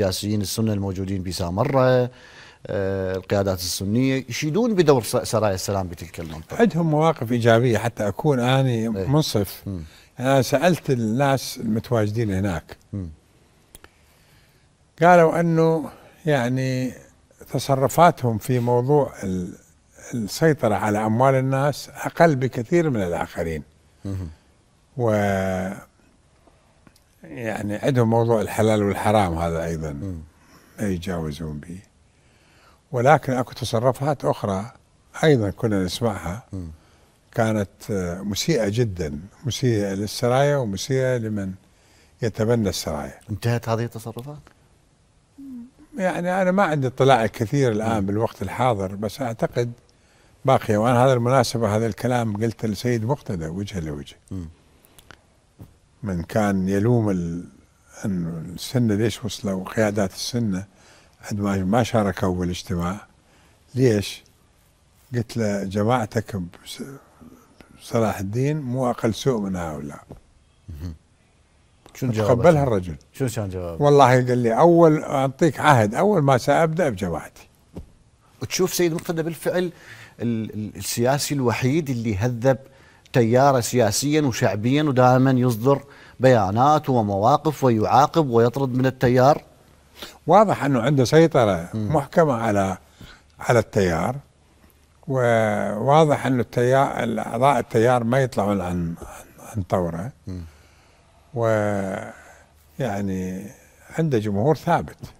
السياسيين السنه الموجودين بسامره آه، القيادات السنيه يشيدون بدور سرايا السلام بتلك المنطقه. عندهم مواقف ايجابيه حتى اكون اني إيه. منصف انا سالت الناس المتواجدين هناك قالوا انه يعني تصرفاتهم في موضوع السيطره على اموال الناس اقل بكثير من الاخرين. و يعني عندهم موضوع الحلال والحرام هذا أيضا ما يتجاوزون به ولكن أكو تصرفات أخرى أيضا كنا نسمعها كانت مسيئة جدا مسيئة للسرايا ومسيئة لمن يتبنى السرايا انتهت هذه التصرفات؟ يعني أنا ما عندي اطلاع كثير الآن م. بالوقت الحاضر بس أعتقد باقية وأنا هذا المناسبة هذا الكلام قلته لسيد مقتدى وجه لوجه من كان يلوم أن السنة ليش وصلوا قيادات السنة قد ما شاركوا بالاجتماع ليش؟ قلت له جماعتك صلاح الدين مو أقل سوء من هؤلاء شنو جوابك؟ تقبلها الرجل شنو كان جوابك؟ والله قال لي أول أعطيك عهد أول ما سأبدأ بجماعتي وتشوف سيد مقتدى بالفعل السياسي الوحيد اللي هذب تيار سياسيا وشعبيا ودائما يصدر بيانات ومواقف ويعاقب ويطرد من التيار واضح انه عنده سيطره محكمه على على التيار وواضح انه التيار اعضاء التيار ما يطلعون عن عن طوره ويعني عنده جمهور ثابت